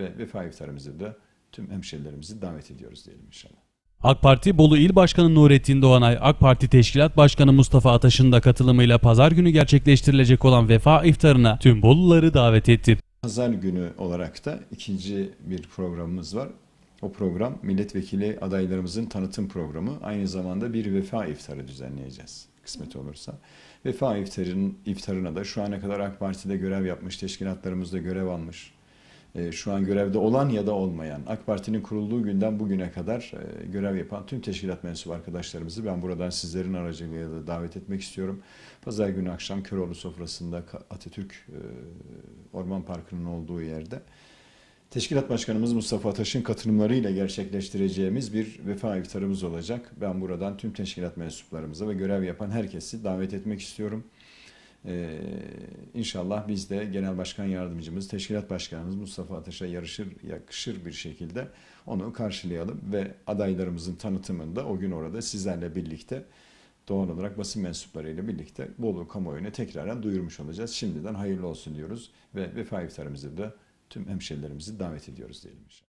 ve vefa iftarımızı da tüm hemşerilerimizi davet ediyoruz diyelim inşallah. AK Parti Bolu İl Başkanı Nurettin Doğanay, AK Parti Teşkilat Başkanı Mustafa Ataş'ın da katılımıyla pazar günü gerçekleştirilecek olan vefa iftarına tüm Boluları davet etti. Pazar günü olarak da ikinci bir programımız var. O program milletvekili adaylarımızın tanıtım programı. Aynı zamanda bir vefa iftarı düzenleyeceğiz kısmet olursa. Vefa iftarın, iftarına da şu ana kadar AK Parti'de görev yapmış, teşkilatlarımızda görev almış, e, şu an görevde olan ya da olmayan AK Parti'nin kurulduğu günden bugüne kadar e, görev yapan tüm teşkilat mensubu arkadaşlarımızı ben buradan sizlerin aracılığıyla da davet etmek istiyorum. Pazar günü akşam Köroğlu sofrasında Atatürk e, Orman Parkı'nın olduğu yerde Teşkilat Başkanımız Mustafa Ataş'ın katılımlarıyla gerçekleştireceğimiz bir vefa iftarımız olacak. Ben buradan tüm teşkilat mensuplarımıza ve görev yapan herkesi davet etmek istiyorum. Ee, inşallah biz de Genel Başkan Yardımcımız, Teşkilat Başkanımız Mustafa Ateş'e yarışır, yakışır bir şekilde onu karşılayalım ve adaylarımızın tanıtımında o gün orada sizlerle birlikte doğal olarak basın mensuplarıyla birlikte Bolu kamuoyuna tekrardan duyurmuş olacağız. Şimdiden hayırlı olsun diyoruz ve vefa iftarımızı da tüm hemşerilerimizi davet ediyoruz diyelim inşallah.